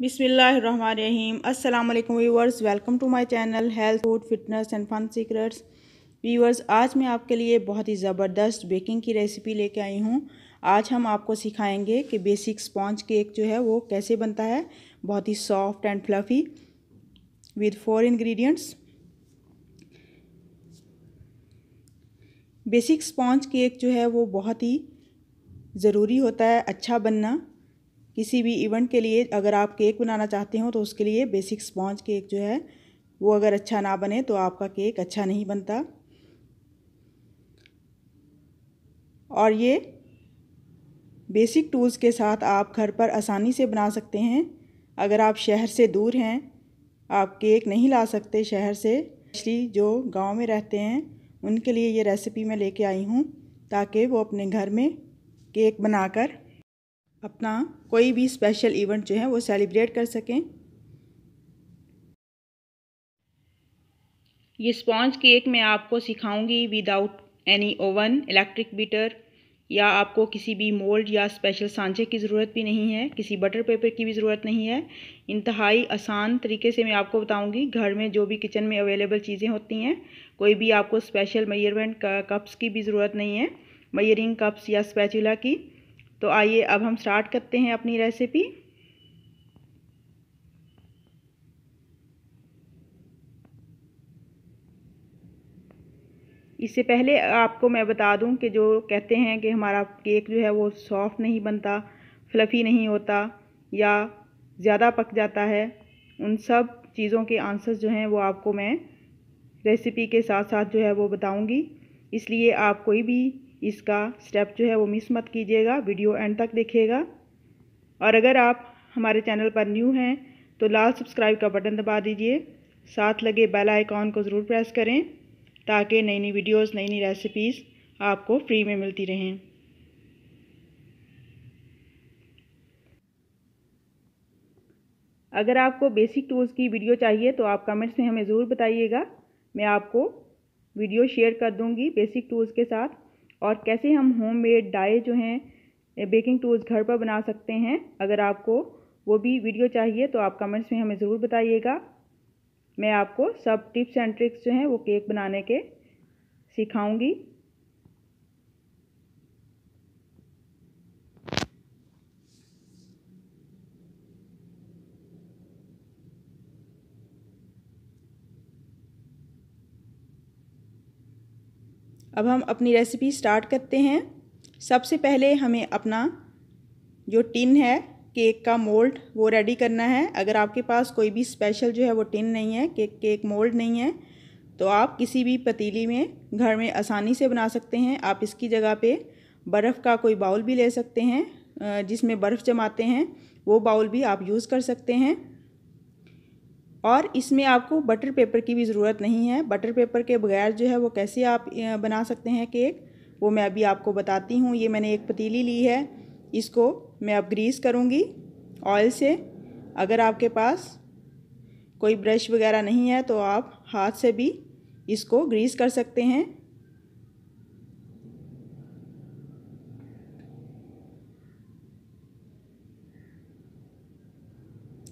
बिसमीम् अल्लाम viewers welcome to my channel health food fitness and fun secrets viewers आज मैं आपके लिए बहुत ही ज़बरदस्त बेकिंग की रेसिपी लेके आई हूँ आज हम आपको सिखाएंगे कि बेसिक स्पॉन्ज केक जो है वो कैसे बनता है बहुत ही soft and fluffy with four ingredients basic sponge cake जो है वो बहुत ही ज़रूरी होता है अच्छा बनना किसी भी इवेंट के लिए अगर आप केक बनाना चाहते हो तो उसके लिए बेसिक स्पॉन्ज केक जो है वो अगर अच्छा ना बने तो आपका केक अच्छा नहीं बनता और ये बेसिक टूल्स के साथ आप घर पर आसानी से बना सकते हैं अगर आप शहर से दूर हैं आप केक नहीं ला सकते शहर से स्पेशली जो गांव में रहते हैं उनके लिए ये रेसिपी मैं लेके आई हूँ ताकि वो अपने घर में केक बनाकर अपना कोई भी स्पेशल इवेंट जो है वो सेलिब्रेट कर सकें ये स्पॉन्ज केक मैं आपको सिखाऊंगी without any oven electric beater या आपको किसी भी मोल्ड या स्पेशल सांचे की ज़रूरत भी नहीं है किसी बटर पेपर की भी ज़रूरत नहीं है इंतहाई आसान तरीके से मैं आपको बताऊंगी घर में जो भी किचन में अवेलेबल चीज़ें होती हैं कोई भी आपको स्पेशल मयरमेंट कप्स की भी ज़रूरत नहीं है मैयरिंग कप्स या स्पैचुला की तो आइए अब हम स्टार्ट करते हैं अपनी रेसिपी इससे पहले आपको मैं बता दूं कि जो कहते हैं कि हमारा केक जो है वो सॉफ्ट नहीं बनता फ्लफ़ी नहीं होता या ज़्यादा पक जाता है उन सब चीज़ों के आंसर्स जो हैं वो आपको मैं रेसिपी के साथ साथ जो है वो बताऊंगी इसलिए आप कोई भी इसका स्टेप जो है वो मिस मत कीजिएगा वीडियो एंड तक देखिएगा और अगर आप हमारे चैनल पर न्यू हैं तो लाल सब्सक्राइब का बटन दबा दीजिए साथ लगे बेल आइकॉन को ज़रूर प्रेस करें ताकि नई नई वीडियोस नई नई रेसिपीज़ आपको फ्री में मिलती रहें अगर आपको बेसिक टूल्स की वीडियो चाहिए तो आप कमेंट्स में हमें ज़रूर बताइएगा मैं आपको वीडियो शेयर कर दूंगी बेसिक टूल्स के साथ और कैसे हम होम मेड डाई जो हैं बेकिंग टूल्स घर पर बना सकते हैं अगर आपको वो भी वीडियो चाहिए तो आप कमेंट्स में हमें ज़रूर बताइएगा मैं आपको सब टिप्स एंड ट्रिक्स जो हैं वो केक बनाने के सिखाऊंगी अब हम अपनी रेसिपी स्टार्ट करते हैं सबसे पहले हमें अपना जो टिन है केक का मोल्ड वो रेडी करना है अगर आपके पास कोई भी स्पेशल जो है वो टिन नहीं है केक केक मोल्ड नहीं है तो आप किसी भी पतीली में घर में आसानी से बना सकते हैं आप इसकी जगह पे बर्फ़ का कोई बाउल भी ले सकते हैं जिसमें बर्फ़ जमाते हैं वो बाउल भी आप यूज़ कर सकते हैं और इसमें आपको बटर पेपर की भी ज़रूरत नहीं है बटर पेपर के बगैर जो है वो कैसे आप बना सकते हैं केक वो मैं अभी आपको बताती हूँ ये मैंने एक पतीली ली है इसको मैं अब ग्रीस करूँगी ऑयल से अगर आपके पास कोई ब्रश वगैरह नहीं है तो आप हाथ से भी इसको ग्रीस कर सकते हैं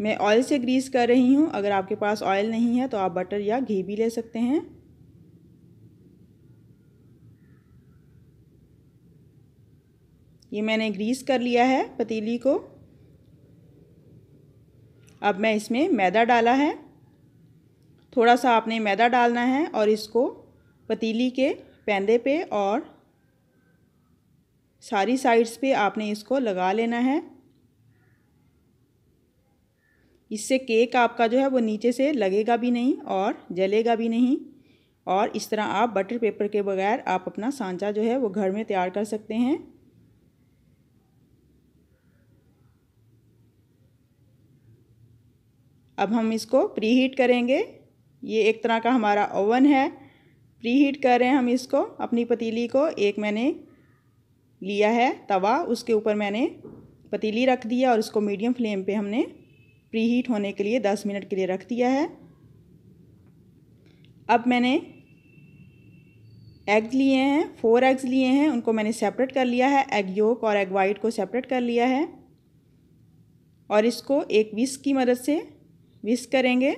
मैं ऑयल से ग्रीस कर रही हूँ अगर आपके पास ऑयल नहीं है तो आप बटर या घी भी ले सकते हैं ये मैंने ग्रीस कर लिया है पतीली को अब मैं इसमें मैदा डाला है थोड़ा सा आपने मैदा डालना है और इसको पतीली के पैंदे पे और सारी साइड्स पे आपने इसको लगा लेना है इससे केक आपका जो है वो नीचे से लगेगा भी नहीं और जलेगा भी नहीं और इस तरह आप बटर पेपर के बगैर आप अपना सांचा जो है वो घर में तैयार कर सकते हैं अब हम इसको प्री हीट करेंगे ये एक तरह का हमारा ओवन है प्री हीट कर रहे हैं हम इसको अपनी पतीली को एक मैंने लिया है तवा उसके ऊपर मैंने पतीली रख दिया और इसको मीडियम फ्लेम पे हमने प्रीहीट होने के लिए दस मिनट के लिए रख दिया है अब मैंने एग्स लिए हैं फोर एग्स लिए हैं उनको मैंने सेपरेट कर लिया है एग योक और एग वाइट को सेपरेट कर लिया है और इसको एक विस्क की मदद से विस्क करेंगे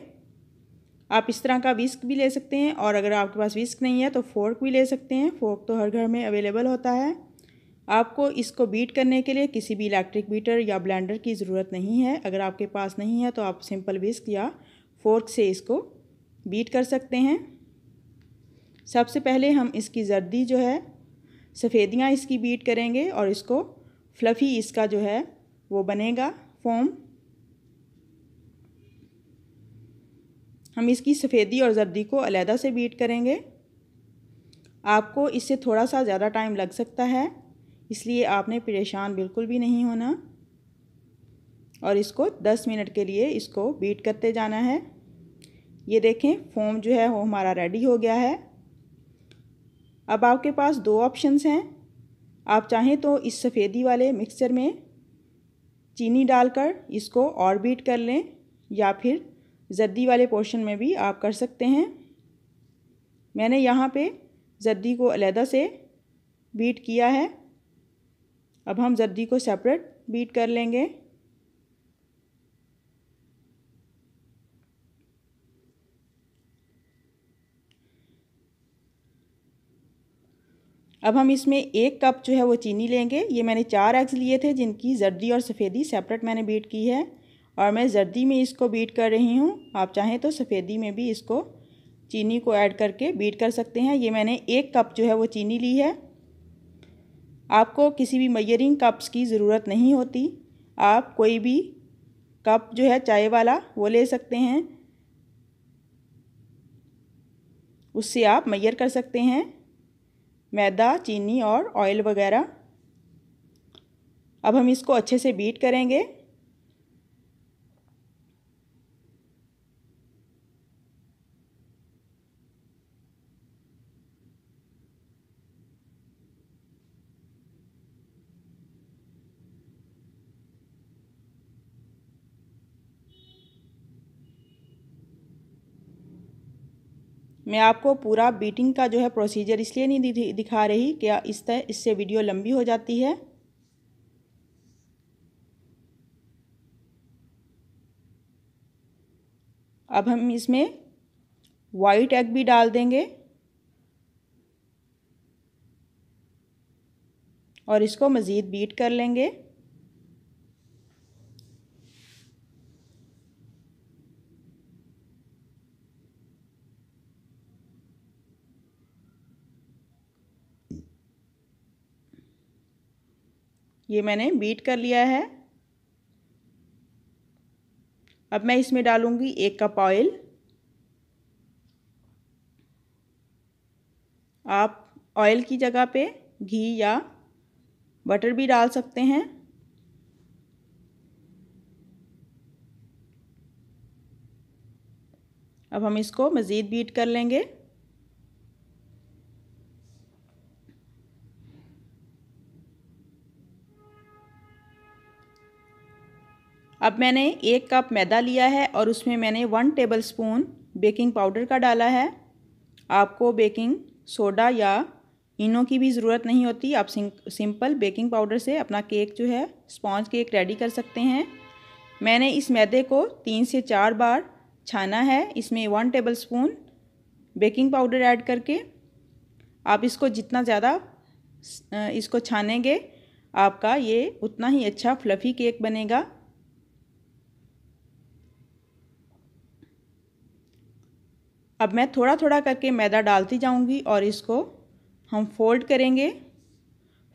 आप इस तरह का विस्क भी ले सकते हैं और अगर आपके पास विस्क नहीं है तो फोर्क भी ले सकते हैं फोर्क तो हर घर में अवेलेबल होता है आपको इसको बीट करने के लिए किसी भी इलेक्ट्रिक बीटर या ब्लेंडर की ज़रूरत नहीं है अगर आपके पास नहीं है तो आप सिंपल विस्क या फोर्क से इसको बीट कर सकते हैं सबसे पहले हम इसकी जर्दी जो है सफ़ेदियाँ इसकी बीट करेंगे और इसको फ्लफ़ी इसका जो है वो बनेगा फोम हम इसकी सफ़ेदी और जर्दी को अलहदा से बीट करेंगे आपको इससे थोड़ा सा ज़्यादा टाइम लग सकता है इसलिए आपने परेशान बिल्कुल भी नहीं होना और इसको 10 मिनट के लिए इसको बीट करते जाना है ये देखें फोम जो है वो हमारा रेडी हो गया है अब आपके पास दो ऑप्शंस हैं आप चाहें तो इस सफ़ेदी वाले मिक्सचर में चीनी डालकर इसको और बीट कर लें या फिर जद्दी वाले पोर्शन में भी आप कर सकते हैं मैंने यहाँ पे जद्दी को अलहदा से बीट किया है अब हम जर्दी को सेपरेट बीट कर लेंगे अब हम इसमें एक कप जो है वो चीनी लेंगे ये मैंने चार एग्स लिए थे जिनकी जर्दी और सफ़ेदी सेपरेट मैंने बीट की है और मैं जर्दी में इसको बीट कर रही हूँ आप चाहें तो सफ़ेदी में भी इसको चीनी को ऐड करके बीट कर सकते हैं ये मैंने एक कप जो है वो चीनी ली है आपको किसी भी मयरिंग कप्स की ज़रूरत नहीं होती आप कोई भी कप जो है चाय वाला वो ले सकते हैं उससे आप मैयर कर सकते हैं मैदा चीनी और ऑयल वगैरह अब हम इसको अच्छे से बीट करेंगे मैं आपको पूरा बीटिंग का जो है प्रोसीजर इसलिए नहीं दिखा रही कि इस तरह इससे वीडियो लंबी हो जाती है अब हम इसमें वाइट एग भी डाल देंगे और इसको मज़ीद बीट कर लेंगे ये मैंने बीट कर लिया है अब मैं इसमें डालूंगी एक कप ऑयल आप ऑयल की जगह पे घी या बटर भी डाल सकते हैं अब हम इसको मज़ीद बीट कर लेंगे अब मैंने एक कप मैदा लिया है और उसमें मैंने one tablespoon baking powder का डाला है आपको बेकिंग सोडा या इनो की भी ज़रूरत नहीं होती आप सिंपल बेकिंग पाउडर से अपना केक जो है स्पॉन्ज केक रेडी कर सकते हैं मैंने इस मैदे को तीन से चार बार छाना है इसमें one tablespoon baking powder add करके आप इसको जितना ज़्यादा इसको छानेंगे आपका ये उतना ही अच्छा फ्लफ़ी केक बनेगा अब मैं थोड़ा थोड़ा करके मैदा डालती जाऊंगी और इसको हम फोल्ड करेंगे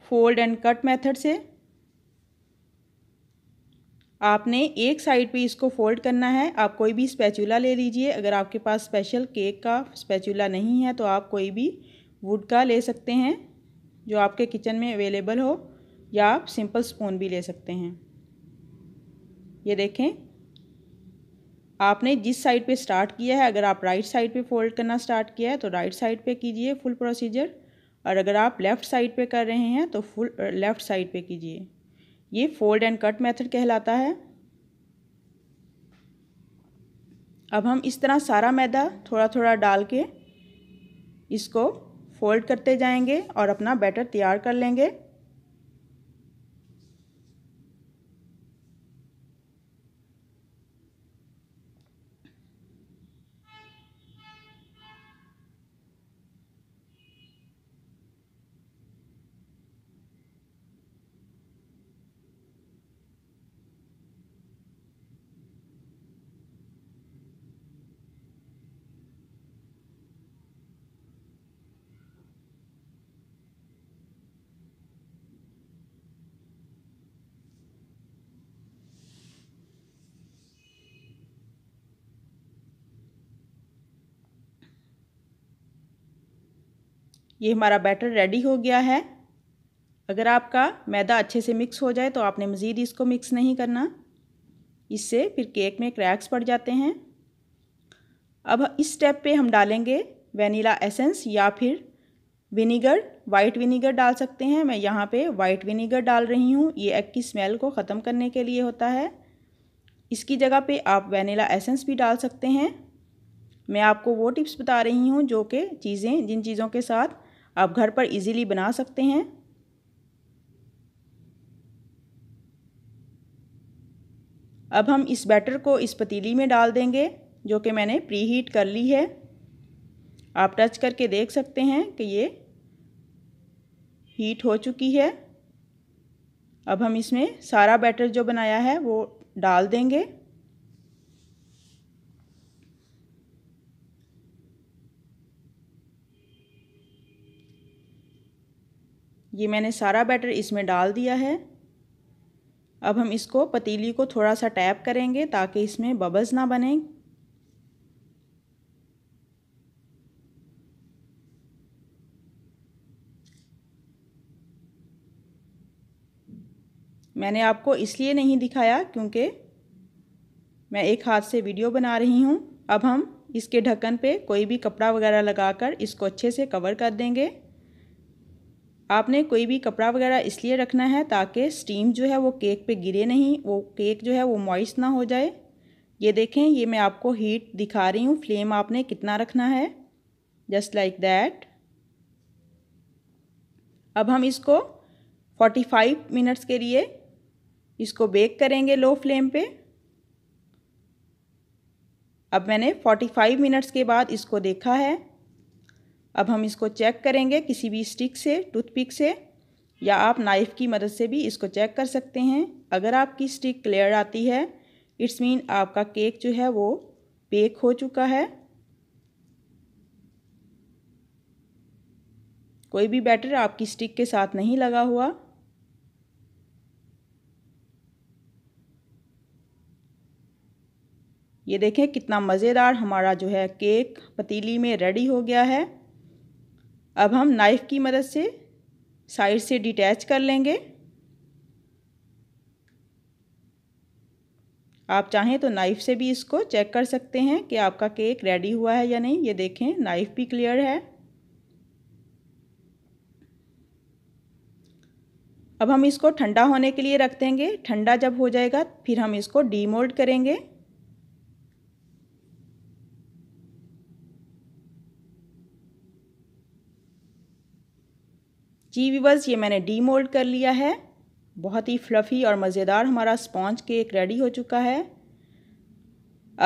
फोल्ड एंड कट मेथड से आपने एक साइड पे इसको फोल्ड करना है आप कोई भी स्पैचूला ले लीजिए अगर आपके पास स्पेशल केक का स्पैचूला नहीं है तो आप कोई भी वुड का ले सकते हैं जो आपके किचन में अवेलेबल हो या आप सिंपल स्पून भी ले सकते हैं ये देखें आपने जिस साइड पे स्टार्ट किया है अगर आप राइट साइड पे फोल्ड करना स्टार्ट किया है तो राइट साइड पे कीजिए फुल प्रोसीजर और अगर आप लेफ़्ट साइड पे कर रहे हैं तो फुल लेफ़्ट साइड पे कीजिए ये फोल्ड एंड कट मेथड कहलाता है अब हम इस तरह सारा मैदा थोड़ा थोड़ा डाल के इसको फोल्ड करते जाएंगे और अपना बैटर तैयार कर लेंगे ये हमारा बैटर रेडी हो गया है अगर आपका मैदा अच्छे से मिक्स हो जाए तो आपने मज़ीद इसको मिक्स नहीं करना इससे फिर केक में क्रैक्स पड़ जाते हैं अब इस स्टेप पे हम डालेंगे वनीला एसेंस या फिर विनीगर वाइट विनीगर डाल सकते हैं मैं यहाँ पे वाइट विनीगर डाल रही हूँ ये एग की स्मेल को ख़त्म करने के लिए होता है इसकी जगह पे आप वनीला एसेंस भी डाल सकते हैं मैं आपको वो टिप्स बता रही हूँ जो कि चीज़ें जिन चीज़ों के साथ आप घर पर इजीली बना सकते हैं अब हम इस बैटर को इस पतीली में डाल देंगे जो कि मैंने प्री हीट कर ली है आप टच करके देख सकते हैं कि ये हीट हो चुकी है अब हम इसमें सारा बैटर जो बनाया है वो डाल देंगे ये मैंने सारा बैटर इसमें डाल दिया है अब हम इसको पतीली को थोड़ा सा टैप करेंगे ताकि इसमें बबल्स ना बने मैंने आपको इसलिए नहीं दिखाया क्योंकि मैं एक हाथ से वीडियो बना रही हूँ अब हम इसके ढक्कन पे कोई भी कपड़ा वगैरह लगाकर इसको अच्छे से कवर कर देंगे आपने कोई भी कपड़ा वगैरह इसलिए रखना है ताकि स्टीम जो है वो केक पे गिरे नहीं वो केक जो है वो मॉइस्ट ना हो जाए ये देखें ये मैं आपको हीट दिखा रही हूँ फ्लेम आपने कितना रखना है जस्ट लाइक दैट अब हम इसको 45 मिनट्स के लिए इसको बेक करेंगे लो फ्लेम पे अब मैंने 45 मिनट्स के बाद इसको देखा है अब हम इसको चेक करेंगे किसी भी स्टिक से टूथपिक से या आप नाइफ़ की मदद से भी इसको चेक कर सकते हैं अगर आपकी स्टिक क्लियर आती है इट्स मीन आपका केक जो है वो बेक हो चुका है कोई भी बैटर आपकी स्टिक के साथ नहीं लगा हुआ ये देखें कितना मज़ेदार हमारा जो है केक पतीली में रेडी हो गया है अब हम नाइफ़ की मदद से साइड से डिटैच कर लेंगे आप चाहें तो नाइफ़ से भी इसको चेक कर सकते हैं कि आपका केक रेडी हुआ है या नहीं ये देखें नाइफ़ भी क्लियर है अब हम इसको ठंडा होने के लिए रख देंगे ठंडा जब हो जाएगा फिर हम इसको डीमोल्ड करेंगे जी वीवर्स ये मैंने डी मोल्ड कर लिया है बहुत ही फ्लफ़ी और मज़ेदार हमारा स्पॉन्ज केक रेडी हो चुका है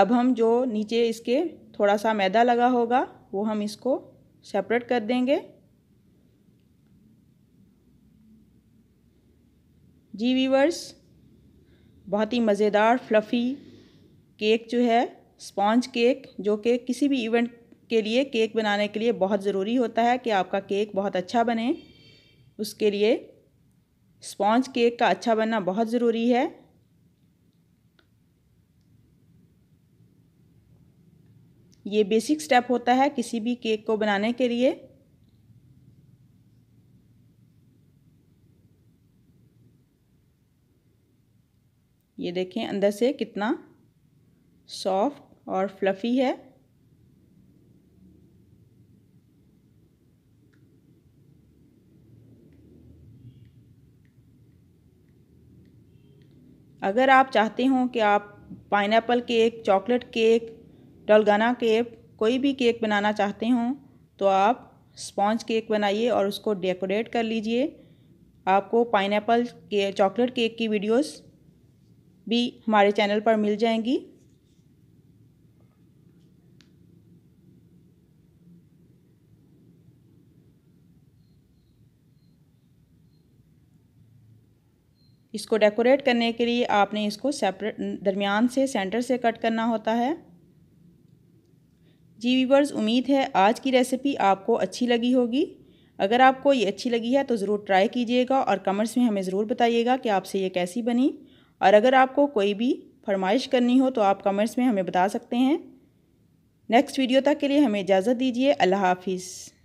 अब हम जो नीचे इसके थोड़ा सा मैदा लगा होगा वो हम इसको सेपरेट कर देंगे जी वीवर्स बहुत ही मज़ेदार फ्लफ़ी केक जो है स्पॉन्ज केक जो कि किसी भी इवेंट के लिए केक बनाने के लिए बहुत ज़रूरी होता है कि आपका केक बहुत अच्छा बने उसके लिए स्पॉन्ज केक का अच्छा बनना बहुत ज़रूरी है ये बेसिक स्टेप होता है किसी भी केक को बनाने के लिए ये देखें अंदर से कितना सॉफ्ट और फ्लफ़ी है अगर आप चाहते हो कि आप पाइन केक चॉकलेट केक डलगाना केक कोई भी केक बनाना चाहते हो तो आप स्पॉन्ज केक बनाइए और उसको डेकोरेट कर लीजिए आपको पाइन के चॉकलेट केक की वीडियोस भी हमारे चैनल पर मिल जाएंगी इसको डेकोरेट करने के लिए आपने इसको सेपरेट दरमियान से सेंटर से कट करना होता है जी वीवर्स उम्मीद है आज की रेसिपी आपको अच्छी लगी होगी अगर आपको ये अच्छी लगी है तो ज़रूर ट्राई कीजिएगा और कमेंट्स में हमें ज़रूर बताइएगा कि आपसे ये कैसी बनी और अगर आपको कोई भी फरमाइश करनी हो तो आप कमेंट्स में हमें बता सकते हैं नेक्स्ट वीडियो तक के लिए हमें इजाज़त दीजिए अल्लाह हाफिज़